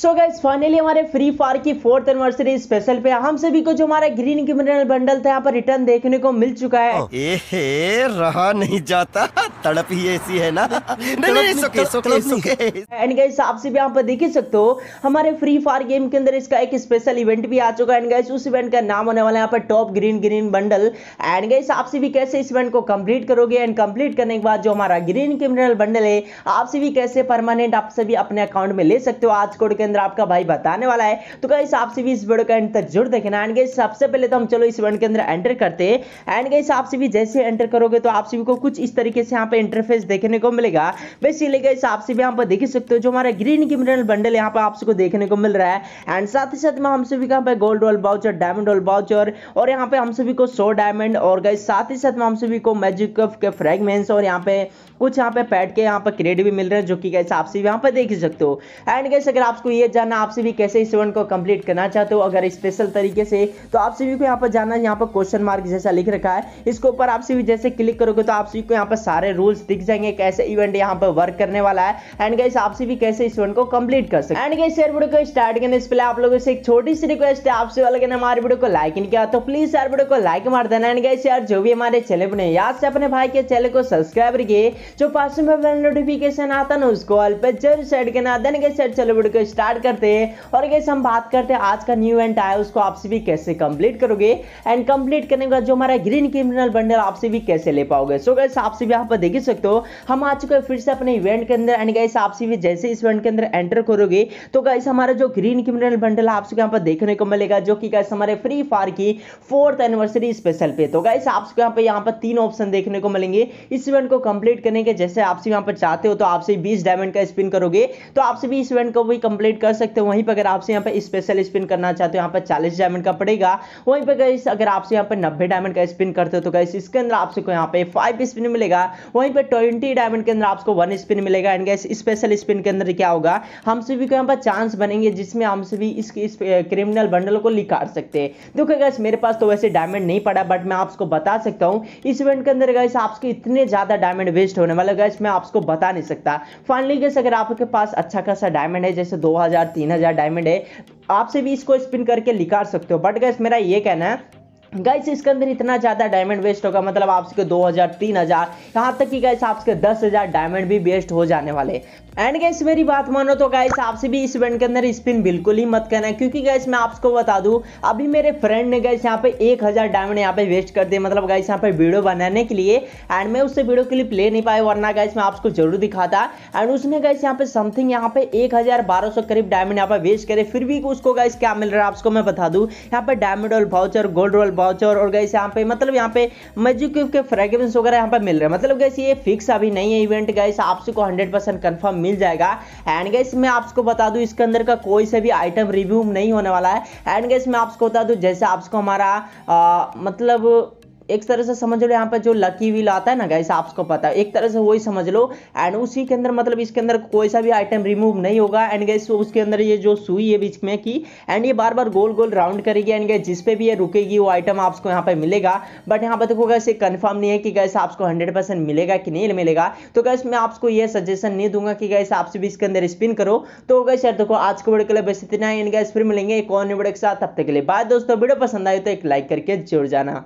सो guys finally हमारे Free Fire की fourth anniversary special पे हम सभी को जो हमारा ग्रीन क्रिमिनल बंडल था यहाँ पर रिटर्न देखने को मिल चुका है ए रहा नहीं जाता तड़प ही ऐसी है ना एंड गाइस आप सभी यहाँ पर देख ही सकते हो हमारे फ्री फायर गेम के अंदर इसका एक स्पेशल इवेंट भी आ चुका है एंड गाइस उस इवेंट का नाम होने वाला है यहाँ पर top green green bundle and guys आप सभी कैसे इस इवेंट को कम्प्लीट करोगे एंड कम्प्लीट करने के बाद जो हमारा ग्रीन क्रिमिनल बंडल है आप सभी कैसे परमानेंट आप सभी अपने अकाउंट में ले सकते हो आज कोड के अंदर आपका भाई बताने वाला है तो कहीं आपसे भी इस वीडियो का एंड तक जरूर देखना एंड गई सबसे पहले तो हम चलो इस वर्ड के अंदर एंटर करते हैं एंड गई आपसे भी जैसे एंटर करोगे तो आप सभी को कुछ इस तरीके से यहाँ पे इंटरफेस देखने को मिलेगा बेसिकली गई आपसे भी यहाँ पर देख सकते हो जो हमारा ग्रीन की मिनरल बंडल यहाँ पर आप सबको देखने को मिल रहा है एंड साथ ही साथ में हम सभी का यहाँ पे gold roll voucher diamond roll voucher और यहाँ पे हम सभी को सो डायमंड और गई साथ ही साथ में हम सभी को मैजिक के फ्रेगमेंट्स और यहाँ पे कुछ यहाँ पे पैट के यहाँ पर क्रेडिट भी मिल रहे हैं जो कि गैस आप सभी यहाँ पर देख सकते हो एंड गैस अगर आपको ये जानना आपसे भी कैसे इस इवेंट को कंप्लीट करना चाहते हो अगर स्पेशल तरीके से तो आप सभी को यहाँ पर जाना यहाँ पर क्वेश्चन मार्क जैसा लिख रखा है इसके ऊपर आप सभी जैसे क्लिक करोगे तो आप सभी को यहाँ पर सारे रूल्स दिख जाएंगे कैसे इवेंट यहाँ पर वर्क करने वाला है एंड गाइस आप सभी कैसे इस इवेंट को कंप्लीट कर सकते एंड गाइस यार वीडियो को स्टार्ट करने से पहले आप लोगों से एक छोटी सी रिक्वेस्ट है आपसे वाले ने हमारे वीडियो को लाइक नहीं किया तो प्लीज यार वीडियो को लाइक मार देना एंड गाइस यार जो भी हमारे चैनल बने याद से अपने भाई के चैनल को सब्सक्राइब करिए जो पास में नोटिफिकेशन आता ना उसको ऑल पर जरूर सेट करना देन गाइस यार चलो वीडियो को स्टार्ट स्टार्ट करते हैं और कैसे हम बात करते हैं आज का न्यू इवेंट आया उसको आपसे भी कैसे कंप्लीट करोगे एंड कंप्लीट करने के बाद जो हमारा ग्रीन क्रिमिनल बंडल आपसे भी कैसे ले पाओगे सो गैस आपसे भी यहाँ पर देख सकते हो हम आ चुके हैं फिर से अपने इवेंट के अंदर एंड गैस आपसे भी जैसे इस इवेंट के अंदर एंटर करोगे तो गैस हमारा जो ग्रीन क्रिमिनल बंडल है आपसे यहाँ पर देखने को मिलेगा जो कि गैस हमारे फ्री फायर की फोर्थ एनिवर्सरी स्पेशल पे तो गैस आपसे यहाँ पर यहाँ पर तीन ऑप्शन देखने को मिलेंगे इस इवेंट को कंप्लीट करने के जैसे आपसे यहाँ पर चाहते हो तो आपसे बीस डायमंड का स्पिन करोगे तो आपसे भी इस इवेंट को भी कंप्लीट कंप्लीट कर सकते हो वहीं पर अगर आपसे यहाँ पर स्पेशल स्पिन करना चाहते हो यहाँ पर चालीस डायमंड का पड़ेगा वहीं पर गैस अगर आपसे यहाँ पर नब्बे डायमंड का स्पिन करते हो तो गैस इसके अंदर आपसे यहाँ पे फाइव स्पिन मिलेगा वहीं पर ट्वेंटी डायमंड के अंदर आपको वन स्पिन मिलेगा एंड गैस स्पेशल स्पिन के अंदर क्या होगा हम सभी को यहाँ पर चांस बनेंगे जिसमें हम सभी इस, क्रिमिनल बंडल को निकाल सकते हैं देखो गैस मेरे पास तो वैसे डायमंड नहीं पड़ा बट मैं आपको बता सकता हूँ इस इवेंट के अंदर गैस आपके इतने ज़्यादा डायमंड वेस्ट होने वाले गैस मैं आपको बता नहीं सकता फाइनली गैस अगर आपके पास अच्छा खासा डायमंड है जैसे दो हजार तीन हजार डायमंड है आपसे भी इसको स्पिन करके निकाल सकते हो बट गैस मेरा ये कहना है गाइस इसके अंदर इतना ज़्यादा डायमंड वेस्ट होगा मतलब आपके 2000 3000 यहाँ तक कि गाइस आपके 10000 डायमंड भी वेस्ट हो जाने वाले एंड गाइस मेरी बात मानो तो गाइस आपसे भी इस इवेंट के अंदर स्पिन बिल्कुल ही मत करना है क्योंकि गाइस मैं आपको बता दूं अभी मेरे फ्रेंड ने गाइस यहाँ पे 1000 डायमंड यहाँ पे वेस्ट कर दिए मतलब गाइस यहाँ पे वीडियो बनाने के लिए एंड मैं उससे वीडियो के लिए प्ले नहीं पाया वरना गाइस मैं आपको जरूर दिखाता एंड उसने गाइस यहाँ पे समथिंग यहाँ पे एक करीब डायमंड यहाँ पे वेस्ट करे फिर भी उसको गाइस क्या मिल रहा है आपको मैं बता दूँ यहाँ पे diamond roll voucher gold roll voucher और गैस यहाँ पे मतलब यहाँ पे मैजिक के फ्रेग्रेंस वगैरह यहाँ पे मिल रहे हैं मतलब गैस ये फिक्स अभी नहीं है इवेंट गैस आपको हंड्रेड परसेंट कन्फर्म मिल जाएगा एंड गैस मैं आपको बता दूँ इसके अंदर का कोई से भी आइटम रिव्यू नहीं होने वाला है एंड गैस मैं आपको बता दूँ जैसे आपको हमारा आ, मतलब एक तरह से समझ लो यहाँ पर जो लकी व्हील आता है ना गैस आपको पता है एक तरह से वही समझ लो एंड उसी के अंदर मतलब इसके अंदर कोई सा भी आइटम रिमूव नहीं होगा एंड गैस तो उसके अंदर ये जो सुई है बीच में की एंड ये बार बार गोल गोल राउंड करेगी एंड गैस जिसपे भी ये रुकेगी वो आइटम आपको यहाँ पर मिलेगा बट यहाँ पर देखो गैस ये कन्फर्म नहीं है कि गैस आपको हंड्रेड मिलेगा कि नहीं मिलेगा तो गैस मैं आपको ये सजेशन नहीं दूंगा कि गैस आपसे भी इसके अंदर स्पिन करो तो गैस यार देखो आज को बड़े के लिए बस इतना ही एंड गैस फिर मिलेंगे एक और बड़े के साथ तब तक के लिए बाय दोस्तों वीडियो पसंद आए तो एक लाइक करके जुड़ जाना